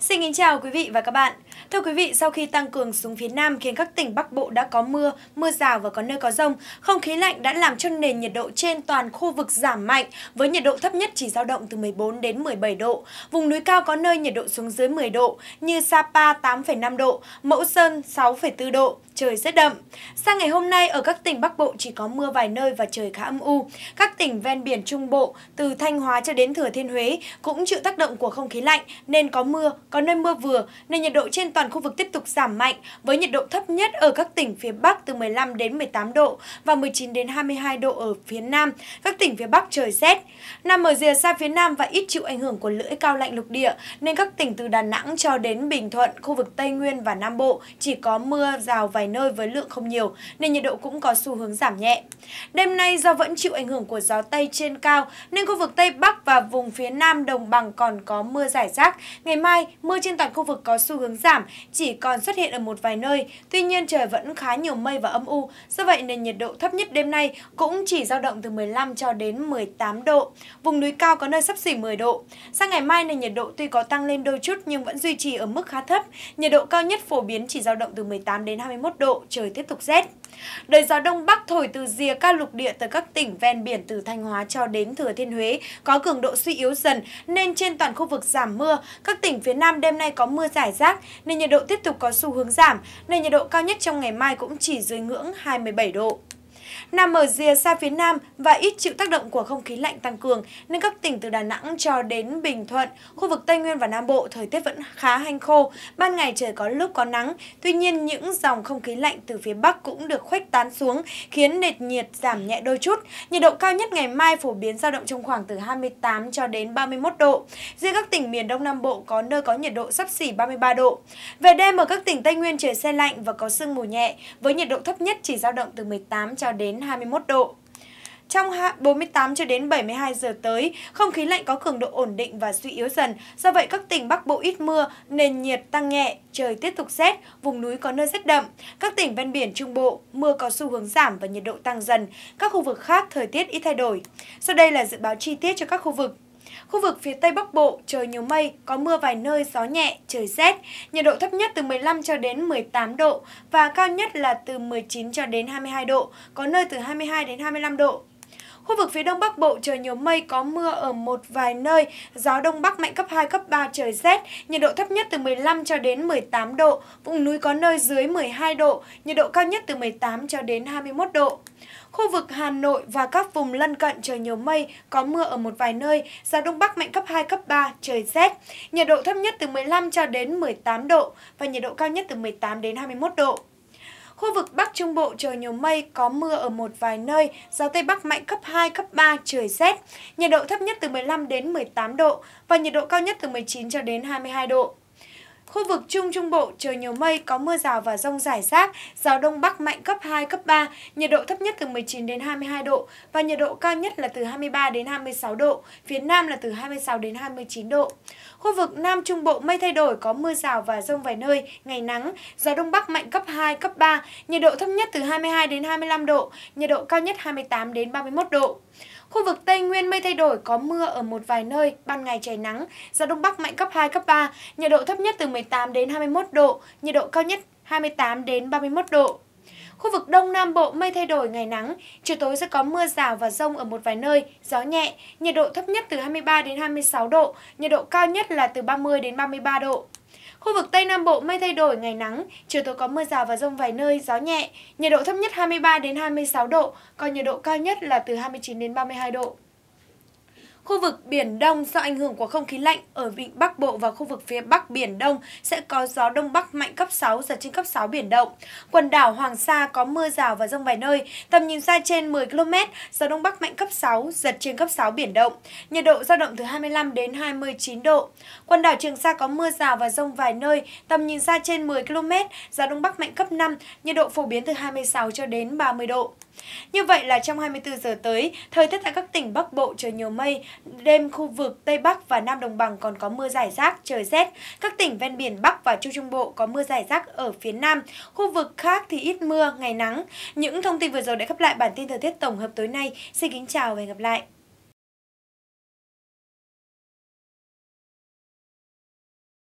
Xin kính chào quý vị và các bạn. Thưa quý vị, sau khi tăng cường xuống phía Nam khiến các tỉnh Bắc Bộ đã có mưa, mưa rào và có nơi có rông, không khí lạnh đã làm cho nền nhiệt độ trên toàn khu vực giảm mạnh với nhiệt độ thấp nhất chỉ dao động từ 14 đến 17 độ. Vùng núi cao có nơi nhiệt độ xuống dưới 10 độ như Sapa 8,5 độ, Mẫu Sơn 6,4 độ, trời rất đậm. Sang ngày hôm nay ở các tỉnh Bắc Bộ chỉ có mưa vài nơi và trời khá âm u. Các tỉnh ven biển Trung Bộ từ Thanh Hóa cho đến Thừa Thiên Huế cũng chịu tác động của không khí lạnh nên có mưa, có nơi mưa vừa nên nhiệt độ trên toàn khu vực tiếp tục giảm mạnh với nhiệt độ thấp nhất ở các tỉnh phía Bắc từ 15 đến 18 độ và 19 đến 22 độ ở phía Nam. Các tỉnh phía Bắc trời rét. Nằm ở rìa xa phía Nam và ít chịu ảnh hưởng của lưỡi cao lạnh lục địa nên các tỉnh từ Đà Nẵng cho đến Bình Thuận, khu vực Tây Nguyên và Nam Bộ chỉ có mưa rào vài nơi với lượng không nhiều nên nhiệt độ cũng có xu hướng giảm nhẹ. Đêm nay do vẫn chịu ảnh hưởng của gió Tây trên cao nên khu vực Tây Bắc và vùng phía Nam đồng bằng còn có mưa rải rác. Ngày mai Mưa trên toàn khu vực có xu hướng giảm, chỉ còn xuất hiện ở một vài nơi. Tuy nhiên trời vẫn khá nhiều mây và âm u, do vậy nền nhiệt độ thấp nhất đêm nay cũng chỉ dao động từ 15 cho đến 18 độ. Vùng núi cao có nơi sắp xỉ 10 độ. Sang ngày mai nền nhiệt độ tuy có tăng lên đôi chút nhưng vẫn duy trì ở mức khá thấp. Nhiệt độ cao nhất phổ biến chỉ dao động từ 18 đến 21 độ, trời tiếp tục rét. Đời gió đông bắc thổi từ rìa các lục địa tới các tỉnh ven biển từ Thanh Hóa cho đến Thừa Thiên Huế có cường độ suy yếu dần nên trên toàn khu vực giảm mưa, các tỉnh phía Nam Nam đêm nay có mưa rải rác nên nhiệt độ tiếp tục có xu hướng giảm, nên nhiệt độ cao nhất trong ngày mai cũng chỉ dưới ngưỡng 27 độ. Nằm ở rìa xa phía Nam và ít chịu tác động của không khí lạnh tăng cường, nên các tỉnh từ Đà Nẵng cho đến Bình Thuận, khu vực Tây Nguyên và Nam Bộ thời tiết vẫn khá hanh khô, ban ngày trời có lúc có nắng, tuy nhiên những dòng không khí lạnh từ phía Bắc cũng được khuếch tán xuống, khiến nền nhiệt giảm nhẹ đôi chút. Nhiệt độ cao nhất ngày mai phổ biến dao động trong khoảng từ 28 cho đến 31 độ. Riêng các tỉnh miền Đông Nam Bộ có nơi có nhiệt độ sắp xỉ 33 độ. Về đêm ở các tỉnh Tây Nguyên trời xe lạnh và có sương mù nhẹ, với nhiệt độ thấp nhất chỉ dao động từ 18 cho cho đến 21 độ. Trong 48 cho đến 72 giờ tới, không khí lạnh có cường độ ổn định và suy yếu dần. Do vậy, các tỉnh Bắc Bộ ít mưa, nền nhiệt tăng nhẹ, trời tiếp tục rét, vùng núi có nơi rét đậm. Các tỉnh ven biển Trung Bộ, mưa có xu hướng giảm và nhiệt độ tăng dần. Các khu vực khác, thời tiết ít thay đổi. Sau đây là dự báo chi tiết cho các khu vực. Khu vực phía Tây Bắc Bộ, trời nhiều mây, có mưa vài nơi, gió nhẹ, trời rét. Nhiệt độ thấp nhất từ 15 cho đến 18 độ và cao nhất là từ 19 cho đến 22 độ, có nơi từ 22 đến 25 độ. Khu vực phía Đông Bắc Bộ trời nhiều mây, có mưa ở một vài nơi, gió Đông Bắc mạnh cấp 2, cấp 3, trời rét, nhiệt độ thấp nhất từ 15 cho đến 18 độ, vùng núi có nơi dưới 12 độ, nhiệt độ cao nhất từ 18 cho đến 21 độ. Khu vực Hà Nội và các vùng lân cận trời nhiều mây, có mưa ở một vài nơi, gió Đông Bắc mạnh cấp 2, cấp 3, trời rét. Nhiệt độ thấp nhất từ 15 cho đến 18 độ và nhiệt độ cao nhất từ 18 đến 21 độ. Khu vực Bắc Trung Bộ trời nhiều mây, có mưa ở một vài nơi, gió Tây Bắc mạnh cấp 2, cấp 3, trời rét. Nhiệt độ thấp nhất từ 15 đến 18 độ và nhiệt độ cao nhất từ 19 cho đến 22 độ. Khu vực Trung Trung Bộ trời nhiều mây, có mưa rào và rông rải rác, gió Đông Bắc mạnh cấp 2, cấp 3, nhiệt độ thấp nhất từ 19 đến 22 độ và nhiệt độ cao nhất là từ 23 đến 26 độ, phía Nam là từ 26 đến 29 độ. Khu vực Nam Trung Bộ mây thay đổi, có mưa rào và rông vài nơi, ngày nắng, gió Đông Bắc mạnh cấp 2, cấp 3, nhiệt độ thấp nhất từ 22 đến 25 độ, nhiệt độ cao nhất 28 đến 31 độ. Khu vực Tây Nguyên mây thay đổi có mưa ở một vài nơi, ban ngày trời nắng, gió đông bắc mạnh cấp 2 cấp 3, nhiệt độ thấp nhất từ 18 đến 21 độ, nhiệt độ cao nhất 28 đến 31 độ. Khu vực Đông Nam Bộ mây thay đổi ngày nắng, chiều tối sẽ có mưa rào và rông ở một vài nơi, gió nhẹ, nhiệt độ thấp nhất từ 23 đến 26 độ, nhiệt độ cao nhất là từ 30 đến 33 độ. Khu vực Tây Nam Bộ mây thay đổi, ngày nắng, chiều tối có mưa rào và rông vài nơi, gió nhẹ, nhiệt độ thấp nhất 23 đến 26 độ, còn nhiệt độ cao nhất là từ 29 đến 32 độ. Khu vực Biển Đông do ảnh hưởng của không khí lạnh ở vịnh Bắc Bộ và khu vực phía Bắc Biển Đông sẽ có gió Đông Bắc mạnh cấp 6, giật trên cấp 6 biển động. Quần đảo Hoàng Sa có mưa rào và rông vài nơi, tầm nhìn xa trên 10 km, gió Đông Bắc mạnh cấp 6, giật trên cấp 6 biển động. Nhiệt độ dao động từ 25 đến 29 độ. Quần đảo Trường Sa có mưa rào và rông vài nơi, tầm nhìn xa trên 10 km, gió Đông Bắc mạnh cấp 5, nhiệt độ phổ biến từ 26 cho đến 30 độ. Như vậy là trong 24 giờ tới, thời tiết tại các tỉnh Bắc Bộ trời nhiều mây, Đêm khu vực Tây Bắc và Nam Đồng Bằng còn có mưa rải rác, trời rét. Các tỉnh ven biển Bắc và Trung Trung Bộ có mưa rải rác ở phía Nam. Khu vực khác thì ít mưa, ngày nắng. Những thông tin vừa rồi đã khép lại bản tin thời tiết tổng hợp tối nay. Xin kính chào và hẹn gặp lại.